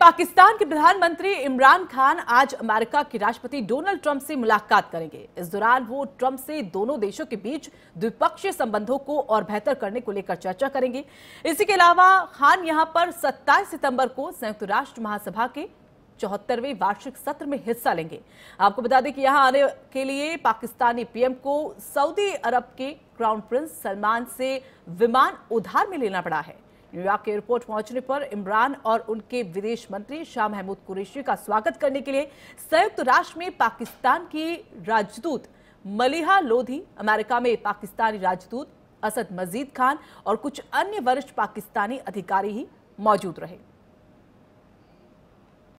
पाकिस्तान के प्रधानमंत्री इमरान खान आज अमेरिका के राष्ट्रपति डोनाल्ड ट्रंप से मुलाकात करेंगे इस दौरान वो ट्रंप से दोनों देशों के बीच द्विपक्षीय संबंधों को और बेहतर करने को लेकर चर्चा करेंगे इसी के अलावा खान यहां पर 27 सितंबर को संयुक्त राष्ट्र महासभा के चौहत्तरवें वार्षिक सत्र में हिस्सा लेंगे आपको बता दें कि यहाँ आने के लिए पाकिस्तानी पीएम को सऊदी अरब के क्राउन प्रिंस सलमान से विमान उधार में लेना पड़ा है न्यूयॉर्क एयरपोर्ट पहुंचने पर इमरान और उनके विदेश मंत्री शाह महमूद कुरेशी का स्वागत करने के लिए संयुक्त राष्ट्र में पाकिस्तान की राजदूत मलिहा लोधी अमेरिका में पाकिस्तानी राजदूत असद मजीद खान और कुछ अन्य वरिष्ठ पाकिस्तानी अधिकारी ही मौजूद रहे